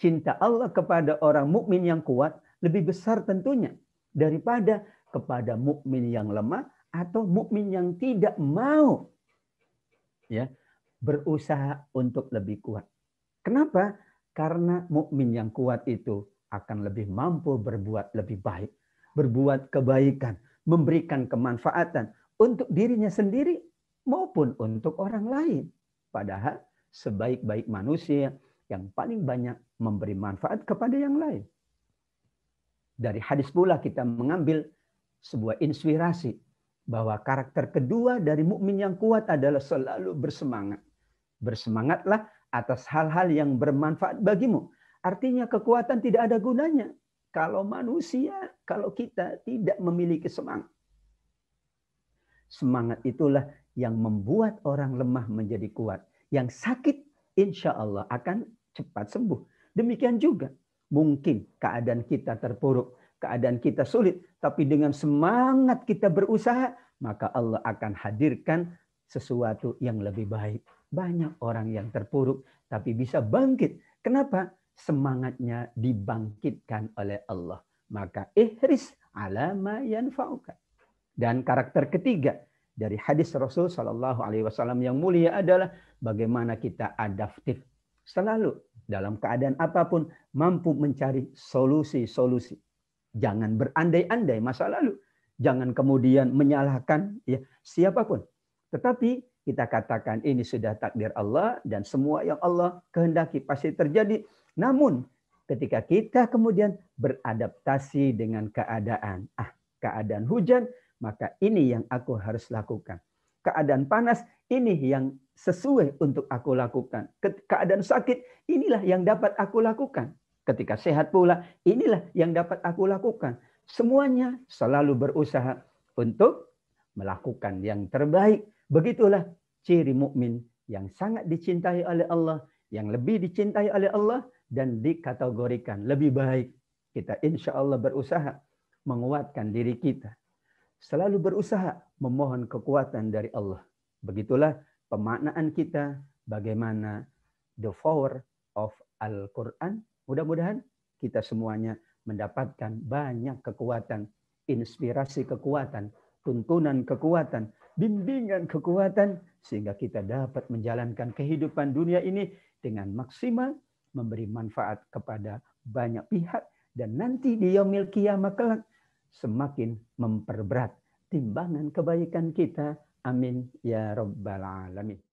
cinta Allah kepada orang mukmin yang kuat lebih besar tentunya daripada kepada mukmin yang lemah atau mukmin yang tidak mau ya berusaha untuk lebih kuat. Kenapa? Karena mukmin yang kuat itu akan lebih mampu berbuat lebih baik, berbuat kebaikan, memberikan kemanfaatan untuk dirinya sendiri maupun untuk orang lain. Padahal sebaik-baik manusia, yang paling banyak memberi manfaat kepada yang lain. Dari hadis pula kita mengambil sebuah inspirasi bahwa karakter kedua dari mukmin yang kuat adalah selalu bersemangat. Bersemangatlah atas hal-hal yang bermanfaat bagimu. Artinya kekuatan tidak ada gunanya kalau manusia, kalau kita tidak memiliki semangat. Semangat itulah yang membuat orang lemah menjadi kuat. Yang sakit insya Allah akan cepat sembuh. Demikian juga mungkin keadaan kita terpuruk, keadaan kita sulit, tapi dengan semangat kita berusaha, maka Allah akan hadirkan sesuatu yang lebih baik. Banyak orang yang terpuruk tapi bisa bangkit. Kenapa? Semangatnya dibangkitkan oleh Allah. Maka ihris alama yanfa'uka. Dan karakter ketiga, dari hadis Rasul Shallallahu Alaihi Wasallam yang mulia adalah bagaimana kita adaptif selalu dalam keadaan apapun mampu mencari solusi-solusi. Jangan berandai-andai masa lalu, jangan kemudian menyalahkan ya siapapun. Tetapi kita katakan ini sudah takdir Allah dan semua yang Allah kehendaki pasti terjadi. Namun ketika kita kemudian beradaptasi dengan keadaan, ah keadaan hujan maka ini yang aku harus lakukan. Keadaan panas ini yang sesuai untuk aku lakukan. Keadaan sakit inilah yang dapat aku lakukan. Ketika sehat pula inilah yang dapat aku lakukan. Semuanya selalu berusaha untuk melakukan yang terbaik. Begitulah ciri mukmin yang sangat dicintai oleh Allah, yang lebih dicintai oleh Allah dan dikategorikan lebih baik. Kita insya Allah berusaha menguatkan diri kita selalu berusaha memohon kekuatan dari Allah. Begitulah pemaknaan kita bagaimana the power of Al-Quran. Mudah-mudahan kita semuanya mendapatkan banyak kekuatan, inspirasi kekuatan, tuntunan kekuatan, bimbingan kekuatan, sehingga kita dapat menjalankan kehidupan dunia ini dengan maksimal, memberi manfaat kepada banyak pihak, dan nanti di yaumil kiamat kelak semakin memperberat timbangan kebaikan kita. Amin ya Rabbal 'Alamin.